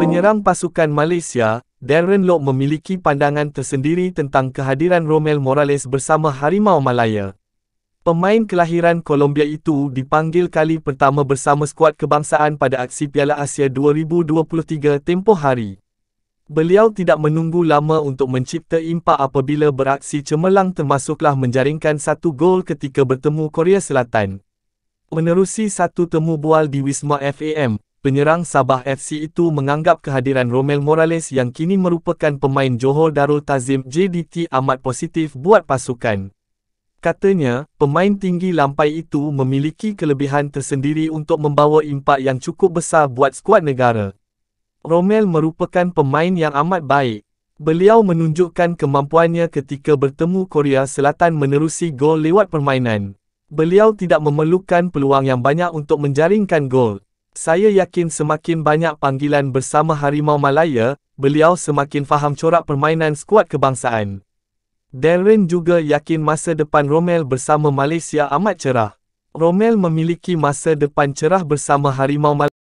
Penyerang pasukan Malaysia, Darren Lok memiliki pandangan tersendiri tentang kehadiran Romel Morales bersama Harimau Malaya. Pemain kelahiran Colombia itu dipanggil kali pertama bersama skuad kebangsaan pada aksi Piala Asia 2023 tempoh hari. Beliau tidak menunggu lama untuk mencipta impak apabila beraksi cemerlang termasuklah menjaringkan satu gol ketika bertemu Korea Selatan. Menerusi satu temu bual di Wisma FAM, penyerang Sabah FC itu menganggap kehadiran Romel Morales yang kini merupakan pemain Johor Darul Tazim JDT amat positif buat pasukan. Katanya, pemain tinggi lampai itu memiliki kelebihan tersendiri untuk membawa impak yang cukup besar buat skuad negara. Romel merupakan pemain yang amat baik. Beliau menunjukkan kemampuannya ketika bertemu Korea Selatan menerusi gol lewat permainan. Beliau tidak memerlukan peluang yang banyak untuk menjaringkan gol. Saya yakin semakin banyak panggilan bersama Harimau Malaya, beliau semakin faham corak permainan skuad kebangsaan. Darren juga yakin masa depan Romel bersama Malaysia amat cerah. Romel memiliki masa depan cerah bersama Harimau Malaysia.